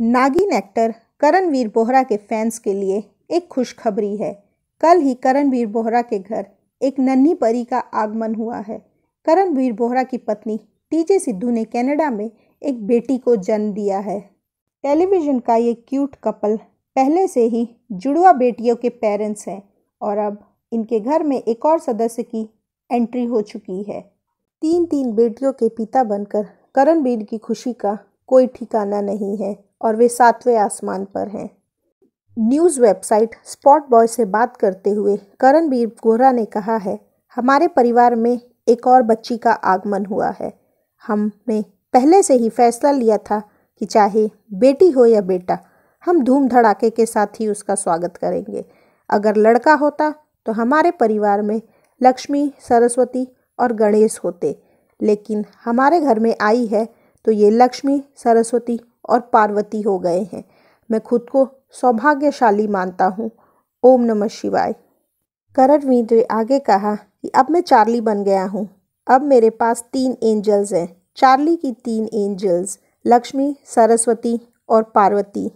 नागिन एक्टर करणवीर बोहरा के फैंस के लिए एक खुशखबरी है कल ही करणवीर बोहरा के घर एक नन्ही परी का आगमन हुआ है करणवीर बोहरा की पत्नी टीजे सिद्धू ने कनाडा में एक बेटी को जन्म दिया है टेलीविज़न का ये क्यूट कपल पहले से ही जुड़वा बेटियों के पेरेंट्स हैं और अब इनके घर में एक और सदस्य की एंट्री हो चुकी है तीन तीन बेटियों के पिता बनकर करणवीर की खुशी का कोई ठिकाना नहीं है और वे सातवें आसमान पर हैं न्यूज़ वेबसाइट स्पॉट बॉय से बात करते हुए करणबीर गोरा ने कहा है हमारे परिवार में एक और बच्ची का आगमन हुआ है हमने पहले से ही फैसला लिया था कि चाहे बेटी हो या बेटा हम धूम धड़ाके के साथ ही उसका स्वागत करेंगे अगर लड़का होता तो हमारे परिवार में लक्ष्मी सरस्वती और गणेश होते लेकिन हमारे घर में आई है तो ये लक्ष्मी सरस्वती और पार्वती हो गए हैं मैं खुद को सौभाग्यशाली मानता हूँ ओम नमः शिवाय करणवीर ने आगे कहा कि अब मैं चार्ली बन गया हूँ अब मेरे पास तीन एंजल्स हैं चार्ली की तीन एंजल्स लक्ष्मी सरस्वती और पार्वती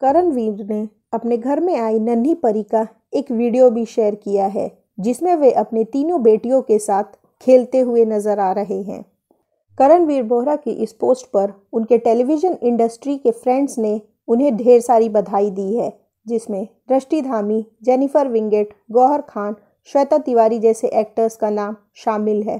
करणवीर ने अपने घर में आई नन्ही परी का एक वीडियो भी शेयर किया है जिसमें वे अपने तीनों बेटियों के साथ खेलते हुए नजर आ रहे हैं करणवीर बोहरा की इस पोस्ट पर उनके टेलीविजन इंडस्ट्री के फ्रेंड्स ने उन्हें ढेर सारी बधाई दी है जिसमें दृष्टि धामी जेनिफर विंगेट गौहर खान श्वेता तिवारी जैसे एक्टर्स का नाम शामिल है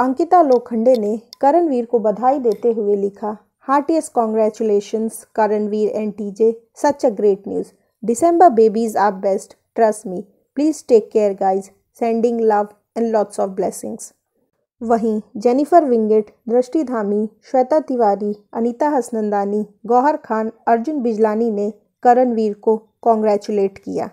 अंकिता लोखंडे ने करणवीर को बधाई देते हुए लिखा heartiest congratulations Karanvir and TJ such a great news December babies are best trust me please take care guys sending love and lots of blessings वहीं जेनिफर विंगेट दृष्टि धामी श्वेता तिवारी अनीता हसनंदानी गौहर खान अर्जुन बिजलानी ने करणवीर को कॉन्ग्रेचुलेट किया